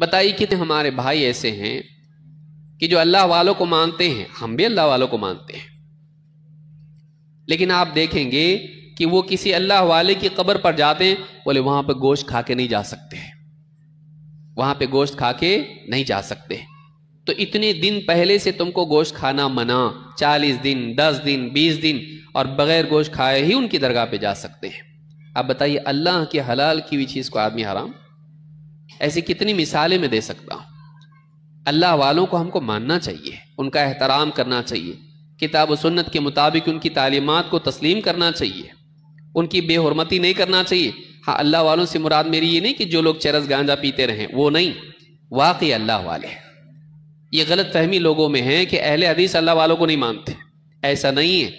बताई कि हमारे भाई ऐसे हैं कि जो अल्लाह वालों को मानते हैं हम भी अल्लाह वालों को मानते हैं लेकिन आप देखेंगे कि वो किसी अल्लाह वाले की कब्र पर जाते हैं बोले वहां पर गोश्त खा के नहीं जा सकते वहां पे गोश्त खा के नहीं जा सकते तो इतने दिन पहले से तुमको गोश्त खाना मना चालीस दिन दस दिन बीस दिन और बगैर गोश्त खाए ही उनकी दरगाह पे जा सकते हैं आप बताइए अल्लाह के हलाल की हुई चीज़ को आदमी हराम ऐसी कितनी मिसालें मैं दे सकता हूं अल्लाह वालों को हमको मानना चाहिए उनका एहतराम करना चाहिए किताब सुन्नत के मुताबिक उनकी तालीमत को तस्लीम करना चाहिए उनकी बेहरमती नहीं करना चाहिए हाँ अल्लाह वालों से मुराद मेरी ये नहीं कि जो लोग चरस गांजा पीते रहें वो नहीं वाकई अल्लाह वाले ये गलत फहमी लोगों में है कि अहले हदीस अल्लाह वालों को नहीं मानते ऐसा नहीं है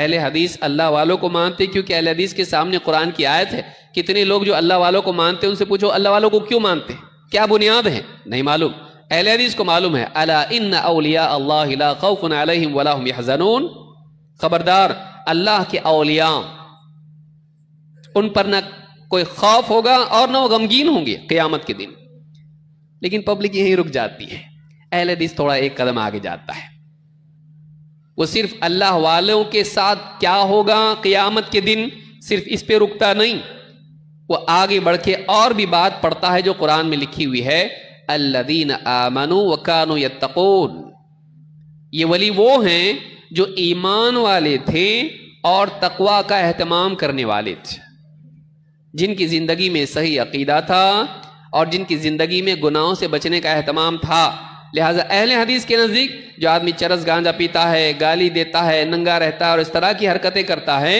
अहल हदीस अल्लाह वालों को मानते क्योंकि अहले हदीस के सामने कुरान की आयत है कितने लोग जो अल्लाह वालों को मानते उनसे पूछो अल्लाह वालों को क्यों मानते क्या बुनियाद है नहीं मालूम अहल हदीस को मालूम है अला इन अल्लाह अलैहिम वला यहजनून खबरदार अल्लाह के अलिया उन पर ना कोई खौफ होगा और ना वो गमगीन होंगे क्यामत के दिन लेकिन पब्लिक यहीं रुक जाती है अहले हदीस थोड़ा एक कदम आगे जाता है वो सिर्फ अल्लाह वालों के साथ क्या होगा क्यामत के दिन सिर्फ इस पे रुकता नहीं वो आगे बढ़ के और भी बात पढ़ता है जो कुरान में लिखी हुई है अल्लादीन आमनु वकानु यत्तकून ये वली वो हैं जो ईमान वाले थे और तकवा का अहतमाम करने वाले थे जिनकी ज़िंदगी में सही अकीदा था और जिनकी ज़िंदगी में गुनाहों से बचने का अहतमाम था लिहाजा अहल हदीस के नज़दीक जो आदमी चरस गांजा पीता है गाली देता है नंगा रहता है और इस तरह की हरकतें करता है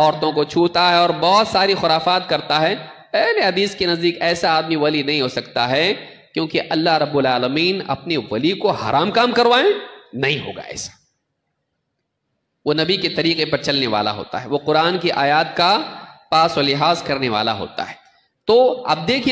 औरतों को छूता है और बहुत सारी खुराफात करता है अहल हदीस के नज़दीक ऐसा आदमी वली नहीं हो सकता है क्योंकि अल्लाह रब्बुल आलमीन अपने वली को हराम काम करवाएं नहीं होगा ऐसा वो नबी के तरीके पर चलने वाला होता है वो कुरान की आयात का पास व लिहाज करने वाला होता है तो अब देखिए